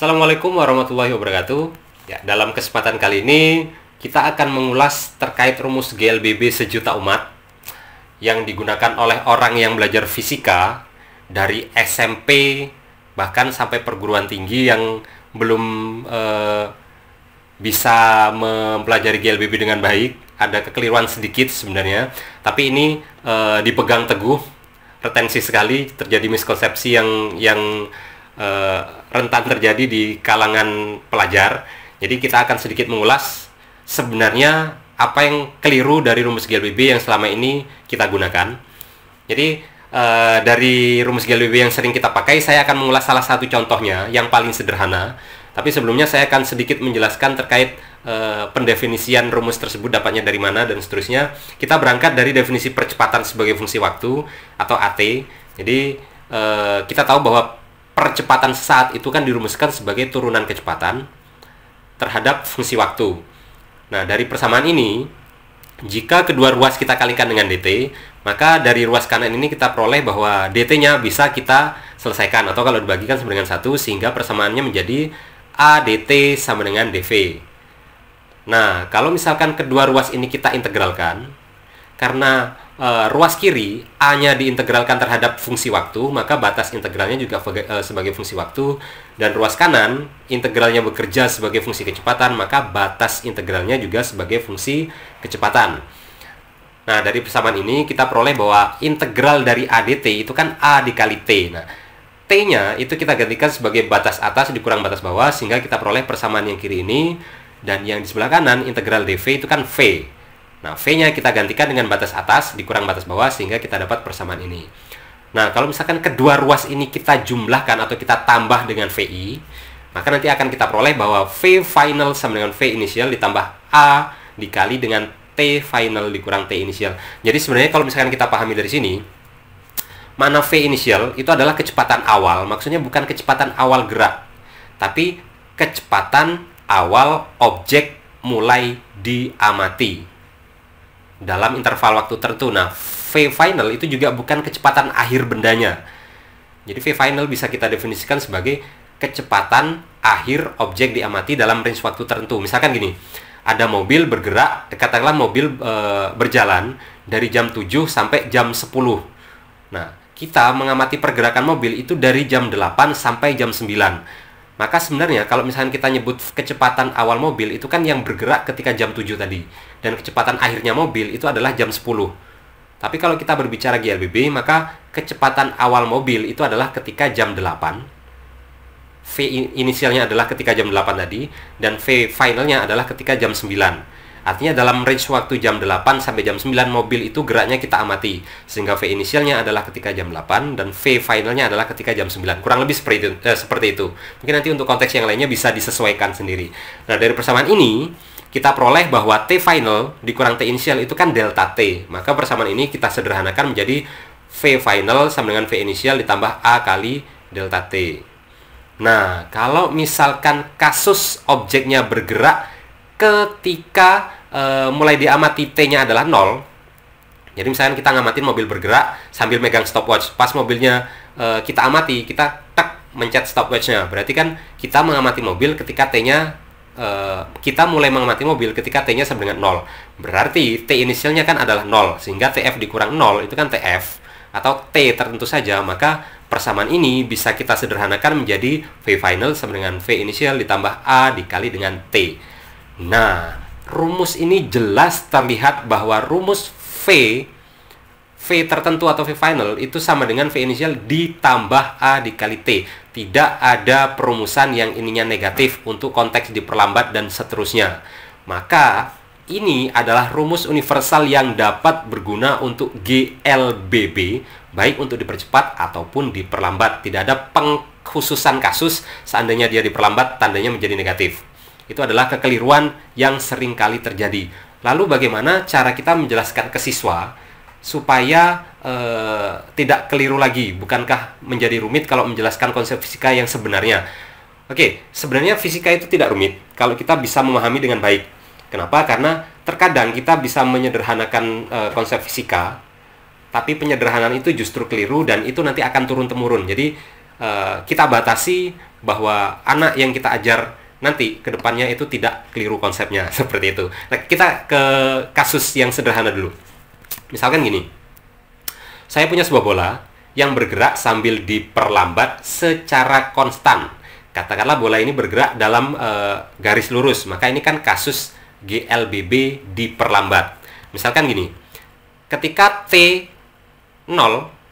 Assalamualaikum warahmatullahi wabarakatuh. Ya, dalam kesempatan kali ini kita akan mengulas terkait rumus GLBB sejuta umat yang digunakan oleh orang yang belajar fisika dari SMP bahkan sampai perguruan tinggi yang belum eh, bisa mempelajari GLBB dengan baik. Ada kekeliruan sedikit sebenarnya, tapi ini eh, dipegang teguh retensi sekali terjadi miskonsepsi yang yang Eh, rentan terjadi di kalangan pelajar. Jadi kita akan sedikit mengulas sebenarnya apa yang keliru dari rumus GLBB yang selama ini kita gunakan. Jadi uh, dari rumus GLBB yang sering kita pakai, saya akan mengulas salah satu contohnya yang paling sederhana. Tapi sebelumnya saya akan sedikit menjelaskan terkait Uh, pendefinisian rumus tersebut dapatnya dari mana dan seterusnya. Kita berangkat dari definisi percepatan sebagai fungsi waktu atau AT. Jadi uh, kita tahu bahwa percepatan saat itu kan dirumuskan sebagai turunan kecepatan terhadap fungsi waktu. Nah, dari persamaan ini, jika kedua ruas kita kalikan dengan DT, maka dari ruas kanan ini kita peroleh bahwa DT-nya bisa kita selesaikan atau kalau dibagikan sama dengan satu sehingga persamaannya menjadi ADT sama dengan DV. Nah, kalau misalkan kedua ruas ini kita integralkan, karena uh, ruas kiri A-nya diintegralkan terhadap fungsi waktu, maka batas integralnya juga uh, sebagai fungsi waktu dan ruas kanan integralnya bekerja sebagai fungsi kecepatan, maka batas integralnya juga sebagai fungsi kecepatan. Nah, dari persamaan ini kita peroleh bahwa integral dari ADT itu kan A dikali T. Nah, T-nya itu kita gantikan sebagai batas atas dikurang batas bawah sehingga kita peroleh persamaan yang kiri ini dan yang di sebelah kanan integral dv itu kan v Nah, V-nya kita gantikan dengan batas atas dikurang batas bawah sehingga kita dapat persamaan ini. Nah, kalau misalkan kedua ruas ini kita jumlahkan atau kita tambah dengan VI, maka nanti akan kita peroleh bahwa V final sama dengan V initial ditambah A dikali dengan T final dikurang T initial. Jadi sebenarnya kalau misalkan kita pahami dari sini, mana V initial itu adalah kecepatan awal, maksudnya bukan kecepatan awal gerak, tapi kecepatan awal objek mulai diamati dalam interval waktu tertentu. Nah, V final itu juga bukan kecepatan akhir bendanya. Jadi V final bisa kita definisikan sebagai kecepatan akhir objek diamati dalam range waktu tertentu. Misalkan gini, ada mobil bergerak, katakanlah mobil e, berjalan dari jam 7 sampai jam 10. Nah, kita mengamati pergerakan mobil itu dari jam 8 sampai jam 9. Maka sebenarnya kalau misalnya kita nyebut kecepatan awal mobil itu kan yang bergerak ketika jam 7 tadi. Dan kecepatan akhirnya mobil itu adalah jam 10. Tapi kalau kita berbicara GLBB, maka kecepatan awal mobil itu adalah ketika jam 8. V inisialnya adalah ketika jam 8 tadi, dan V finalnya adalah ketika jam 9. Artinya dalam range waktu jam 8 sampai jam 9 mobil itu geraknya kita amati. Sehingga V inisialnya adalah ketika jam 8 dan V finalnya adalah ketika jam 9. Kurang lebih seperti itu. Eh, seperti itu. Mungkin nanti untuk konteks yang lainnya bisa disesuaikan sendiri. Nah, dari persamaan ini kita peroleh bahwa T final dikurang T inisial itu kan delta T. Maka persamaan ini kita sederhanakan menjadi V final sama dengan V inisial ditambah A kali delta T. Nah, kalau misalkan kasus objeknya bergerak ketika uh, mulai diamati T-nya adalah nol. Jadi misalnya kita ngamatin mobil bergerak sambil megang stopwatch. Pas mobilnya uh, kita amati, kita tak mencet stopwatchnya. Berarti kan kita mengamati mobil ketika T-nya uh, kita mulai mengamati mobil ketika T-nya sama dengan nol. Berarti T inisialnya kan adalah nol, sehingga TF dikurang nol itu kan TF atau T tertentu saja, maka persamaan ini bisa kita sederhanakan menjadi V final sama dengan V inisial ditambah A dikali dengan T. Nah, rumus ini jelas terlihat bahwa rumus V V tertentu atau V final itu sama dengan V inisial ditambah A dikali T. Tidak ada perumusan yang ininya negatif untuk konteks diperlambat dan seterusnya. Maka ini adalah rumus universal yang dapat berguna untuk GLBB baik untuk dipercepat ataupun diperlambat. Tidak ada pengkhususan kasus seandainya dia diperlambat tandanya menjadi negatif. Itu adalah kekeliruan yang sering kali terjadi. Lalu bagaimana cara kita menjelaskan ke siswa supaya e, tidak keliru lagi? Bukankah menjadi rumit kalau menjelaskan konsep fisika yang sebenarnya? Oke, sebenarnya fisika itu tidak rumit kalau kita bisa memahami dengan baik. Kenapa? Karena terkadang kita bisa menyederhanakan e, konsep fisika, tapi penyederhanaan itu justru keliru dan itu nanti akan turun temurun. Jadi e, kita batasi bahwa anak yang kita ajar nanti kedepannya itu tidak keliru konsepnya seperti itu. Nah, kita ke kasus yang sederhana dulu. Misalkan gini, saya punya sebuah bola yang bergerak sambil diperlambat secara konstan. Katakanlah bola ini bergerak dalam e, garis lurus, maka ini kan kasus GLBB diperlambat. Misalkan gini, ketika T 0, nah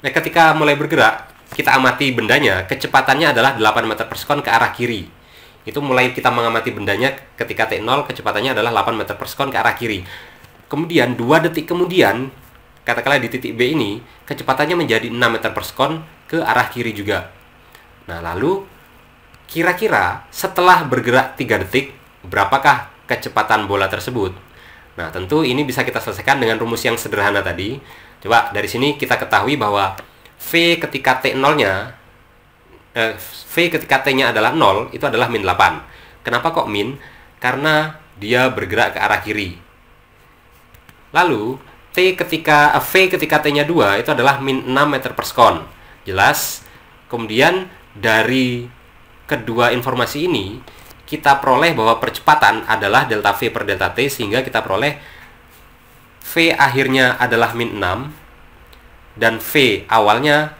eh, ketika mulai bergerak, kita amati bendanya, kecepatannya adalah 8 meter per sekon ke arah kiri itu mulai kita mengamati bendanya ketika T0 kecepatannya adalah 8 meter per sekon ke arah kiri. Kemudian 2 detik kemudian, katakanlah di titik B ini, kecepatannya menjadi 6 meter per sekon ke arah kiri juga. Nah, lalu kira-kira setelah bergerak 3 detik, berapakah kecepatan bola tersebut? Nah, tentu ini bisa kita selesaikan dengan rumus yang sederhana tadi. Coba dari sini kita ketahui bahwa V ketika T0-nya Eh, v ketika T-nya adalah 0, itu adalah min 8. Kenapa kok min? Karena dia bergerak ke arah kiri. Lalu, T ketika eh, V ketika T-nya 2, itu adalah min 6 meter per sekon. Jelas? Kemudian, dari kedua informasi ini, kita peroleh bahwa percepatan adalah delta V per delta T, sehingga kita peroleh V akhirnya adalah min 6, dan V awalnya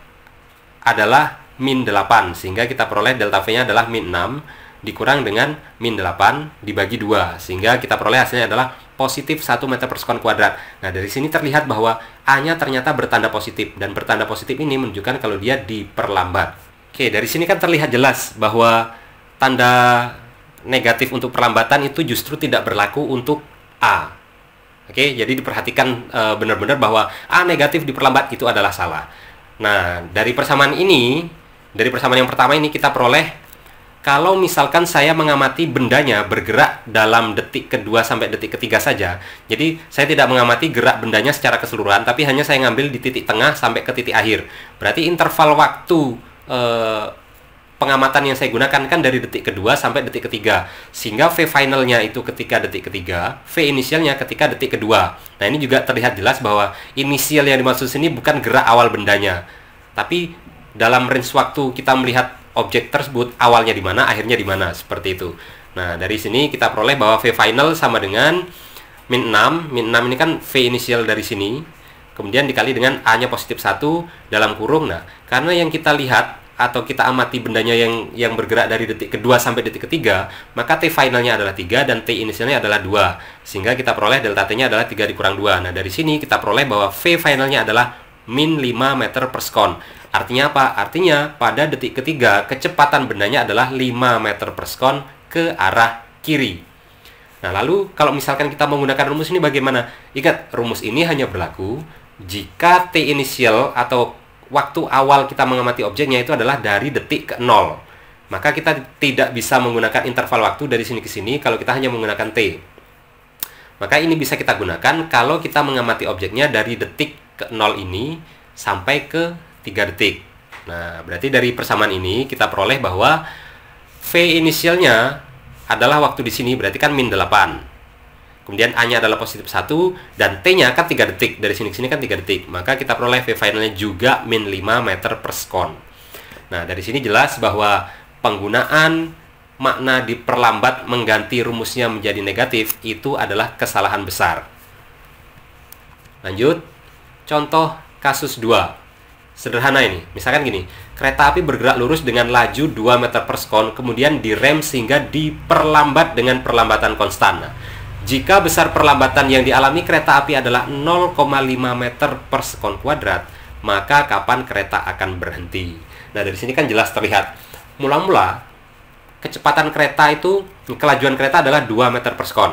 adalah min 8 sehingga kita peroleh delta V nya adalah min 6 dikurang dengan min 8 dibagi 2 sehingga kita peroleh hasilnya adalah positif 1 meter per sekon kuadrat. Nah dari sini terlihat bahwa A nya ternyata bertanda positif dan bertanda positif ini menunjukkan kalau dia diperlambat. Oke dari sini kan terlihat jelas bahwa tanda negatif untuk perlambatan itu justru tidak berlaku untuk A. Oke, jadi diperhatikan eh, benar-benar bahwa A negatif diperlambat itu adalah salah. Nah, dari persamaan ini dari persamaan yang pertama ini kita peroleh kalau misalkan saya mengamati bendanya bergerak dalam detik kedua sampai detik ketiga saja, jadi saya tidak mengamati gerak bendanya secara keseluruhan, tapi hanya saya ngambil di titik tengah sampai ke titik akhir. Berarti interval waktu eh, pengamatan yang saya gunakan kan dari detik kedua sampai detik ketiga, sehingga V finalnya itu ketika detik ketiga, V inisialnya ketika detik kedua. Nah ini juga terlihat jelas bahwa inisial yang dimaksud sini bukan gerak awal bendanya, tapi dalam range waktu kita melihat objek tersebut awalnya di mana, akhirnya di mana, seperti itu. Nah, dari sini kita peroleh bahwa V final sama dengan min 6. Min 6 ini kan V inisial dari sini. Kemudian dikali dengan A-nya positif 1 dalam kurung. Nah, karena yang kita lihat atau kita amati bendanya yang yang bergerak dari detik kedua sampai detik ketiga, maka T finalnya adalah 3 dan T inisialnya adalah 2. Sehingga kita peroleh delta T-nya adalah 3 dikurang 2. Nah, dari sini kita peroleh bahwa V finalnya adalah min 5 meter per sekon Artinya apa? Artinya pada detik ketiga kecepatan bendanya adalah 5 meter per sekon ke arah kiri. Nah lalu kalau misalkan kita menggunakan rumus ini bagaimana? Ingat rumus ini hanya berlaku jika t initial atau waktu awal kita mengamati objeknya itu adalah dari detik ke nol. Maka kita tidak bisa menggunakan interval waktu dari sini ke sini kalau kita hanya menggunakan t. Maka ini bisa kita gunakan kalau kita mengamati objeknya dari detik ke nol ini sampai ke 3 detik. Nah, berarti dari persamaan ini kita peroleh bahwa V inisialnya adalah waktu di sini, berarti kan min 8. Kemudian A-nya adalah positif 1, dan T-nya kan 3 detik. Dari sini ke sini kan 3 detik. Maka kita peroleh V finalnya juga min 5 meter per sekon. Nah, dari sini jelas bahwa penggunaan makna diperlambat mengganti rumusnya menjadi negatif itu adalah kesalahan besar. Lanjut, contoh kasus 2. Sederhana ini, misalkan gini, kereta api bergerak lurus dengan laju 2 meter per sekon, kemudian direm sehingga diperlambat dengan perlambatan konstan. Nah, jika besar perlambatan yang dialami kereta api adalah 0,5 meter per sekon kuadrat, maka kapan kereta akan berhenti? Nah, dari sini kan jelas terlihat. Mula-mula, kecepatan kereta itu, kelajuan kereta adalah 2 meter per sekon.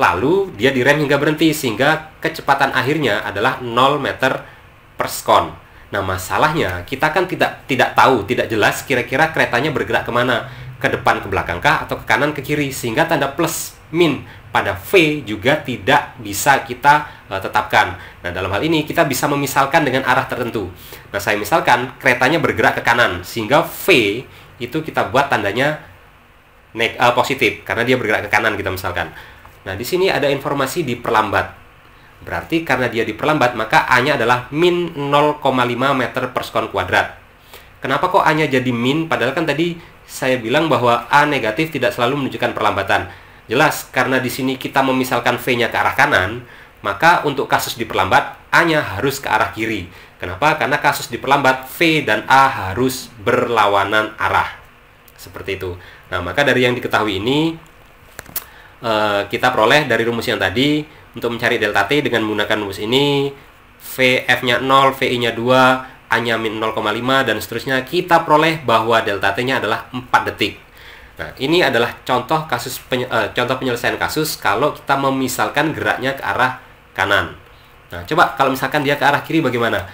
Lalu, dia direm hingga berhenti, sehingga kecepatan akhirnya adalah 0 meter per perskon. Nah masalahnya kita kan tidak tidak tahu, tidak jelas kira-kira keretanya bergerak kemana, ke depan ke belakang kah atau ke kanan ke kiri sehingga tanda plus min pada V juga tidak bisa kita uh, tetapkan. Nah, dalam hal ini kita bisa memisalkan dengan arah tertentu. Nah, saya misalkan keretanya bergerak ke kanan sehingga V itu kita buat tandanya negatif uh, eh, positif karena dia bergerak ke kanan kita misalkan. Nah, di sini ada informasi diperlambat. Berarti karena dia diperlambat, maka A-nya adalah min 0,5 meter per sekon kuadrat. Kenapa kok A-nya jadi min? Padahal kan tadi saya bilang bahwa A negatif tidak selalu menunjukkan perlambatan. Jelas, karena di sini kita memisalkan V-nya ke arah kanan, maka untuk kasus diperlambat, A-nya harus ke arah kiri. Kenapa? Karena kasus diperlambat, V dan A harus berlawanan arah. Seperti itu. Nah, maka dari yang diketahui ini, eh, kita peroleh dari rumus yang tadi, untuk mencari delta T dengan menggunakan rumus ini, VF-nya 0, VI-nya 2, A-nya min 0,5, dan seterusnya, kita peroleh bahwa delta T-nya adalah 4 detik. Nah, ini adalah contoh kasus penye uh, contoh penyelesaian kasus kalau kita memisalkan geraknya ke arah kanan. Nah, coba kalau misalkan dia ke arah kiri bagaimana?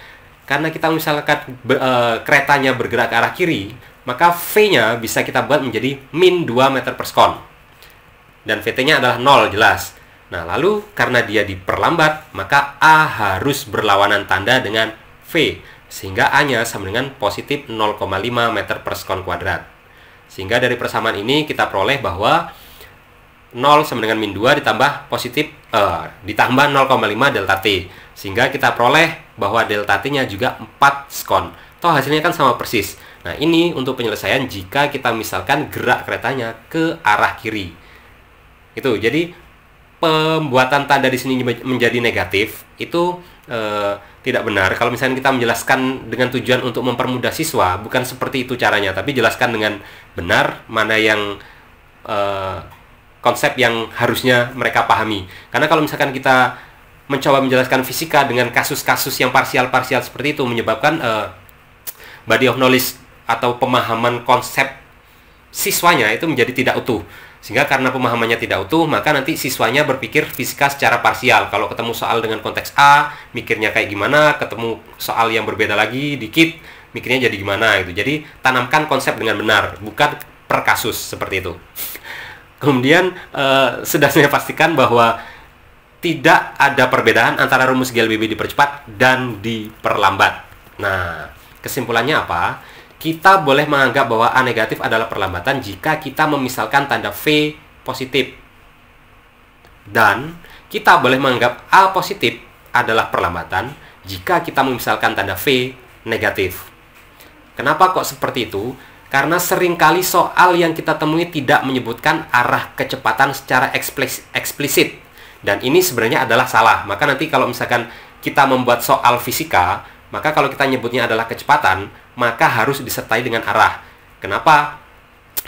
Karena kita misalkan be, uh, keretanya bergerak ke arah kiri, maka V-nya bisa kita buat menjadi min 2 meter per sekon. Dan VT-nya adalah 0 jelas. Nah, lalu karena dia diperlambat, maka A harus berlawanan tanda dengan V, sehingga A-nya sama dengan positif 0,5 meter per sekon kuadrat. Sehingga dari persamaan ini kita peroleh bahwa 0 sama dengan min 2 ditambah positif uh, ditambah 0,5 delta T. Sehingga kita peroleh bahwa delta T-nya juga 4 sekon. Toh hasilnya kan sama persis. Nah, ini untuk penyelesaian jika kita misalkan gerak keretanya ke arah kiri. Itu, jadi pembuatan tanda di sini menjadi negatif itu e, tidak benar. Kalau misalnya kita menjelaskan dengan tujuan untuk mempermudah siswa, bukan seperti itu caranya, tapi jelaskan dengan benar mana yang e, konsep yang harusnya mereka pahami. Karena kalau misalkan kita mencoba menjelaskan fisika dengan kasus-kasus yang parsial-parsial seperti itu menyebabkan e, body of knowledge atau pemahaman konsep siswanya itu menjadi tidak utuh. Sehingga karena pemahamannya tidak utuh, maka nanti siswanya berpikir fisika secara parsial. Kalau ketemu soal dengan konteks A, mikirnya kayak gimana, ketemu soal yang berbeda lagi dikit, mikirnya jadi gimana gitu. Jadi tanamkan konsep dengan benar, bukan per kasus seperti itu. Kemudian eh, sudah saya pastikan bahwa tidak ada perbedaan antara rumus GLBB dipercepat dan diperlambat. Nah, kesimpulannya apa? kita boleh menganggap bahwa A negatif adalah perlambatan jika kita memisalkan tanda V positif. Dan kita boleh menganggap A positif adalah perlambatan jika kita memisalkan tanda V negatif. Kenapa kok seperti itu? Karena seringkali soal yang kita temui tidak menyebutkan arah kecepatan secara eksplisit. Dan ini sebenarnya adalah salah. Maka nanti kalau misalkan kita membuat soal fisika, maka kalau kita nyebutnya adalah kecepatan, maka harus disertai dengan arah. Kenapa?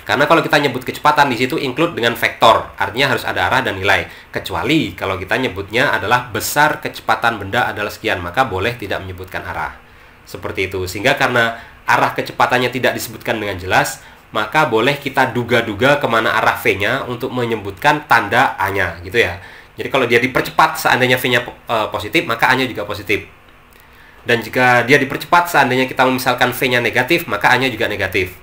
Karena kalau kita nyebut kecepatan di situ include dengan vektor, artinya harus ada arah dan nilai. Kecuali kalau kita nyebutnya adalah besar kecepatan benda adalah sekian, maka boleh tidak menyebutkan arah. Seperti itu. Sehingga karena arah kecepatannya tidak disebutkan dengan jelas, maka boleh kita duga-duga kemana arah V-nya untuk menyebutkan tanda A-nya, gitu ya. Jadi kalau dia dipercepat seandainya V-nya eh, positif, maka A-nya juga positif. Dan jika dia dipercepat seandainya kita misalkan V-nya negatif, maka A-nya juga negatif.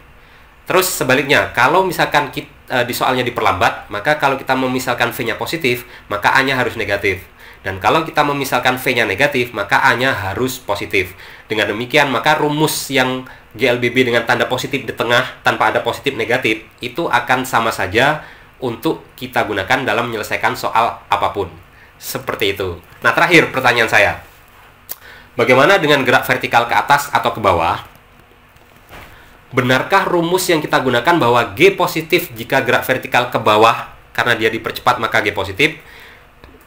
Terus sebaliknya, kalau misalkan kita, eh, di soalnya diperlambat, maka kalau kita memisalkan V-nya positif, maka A-nya harus negatif. Dan kalau kita memisalkan V-nya negatif, maka A-nya harus positif. Dengan demikian, maka rumus yang GLBB dengan tanda positif di tengah tanpa ada positif negatif, itu akan sama saja untuk kita gunakan dalam menyelesaikan soal apapun. Seperti itu. Nah, terakhir pertanyaan saya. Bagaimana dengan gerak vertikal ke atas atau ke bawah? Benarkah rumus yang kita gunakan bahwa G positif jika gerak vertikal ke bawah karena dia dipercepat maka G positif?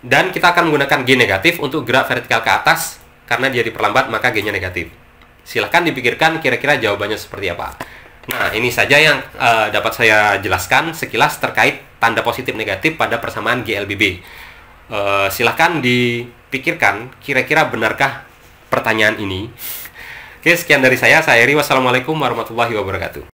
Dan kita akan menggunakan G negatif untuk gerak vertikal ke atas karena dia diperlambat maka G-nya negatif. Silahkan dipikirkan kira-kira jawabannya seperti apa. Nah, ini saja yang uh, dapat saya jelaskan sekilas terkait tanda positif negatif pada persamaan GLBB. Uh, eh, silahkan dipikirkan kira-kira benarkah pertanyaan ini. Oke, sekian dari saya. Saya Eri. Wassalamualaikum warahmatullahi wabarakatuh.